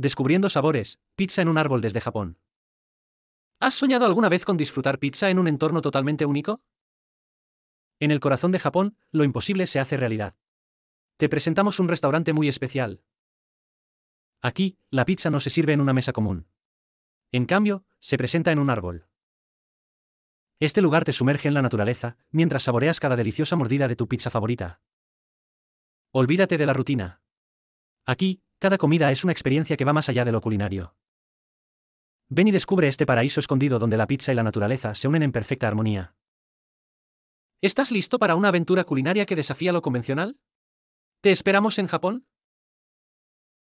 Descubriendo sabores, pizza en un árbol desde Japón. ¿Has soñado alguna vez con disfrutar pizza en un entorno totalmente único? En el corazón de Japón, lo imposible se hace realidad. Te presentamos un restaurante muy especial. Aquí, la pizza no se sirve en una mesa común. En cambio, se presenta en un árbol. Este lugar te sumerge en la naturaleza, mientras saboreas cada deliciosa mordida de tu pizza favorita. Olvídate de la rutina. Aquí, cada comida es una experiencia que va más allá de lo culinario. Ven y descubre este paraíso escondido donde la pizza y la naturaleza se unen en perfecta armonía. ¿Estás listo para una aventura culinaria que desafía lo convencional? Te esperamos en Japón.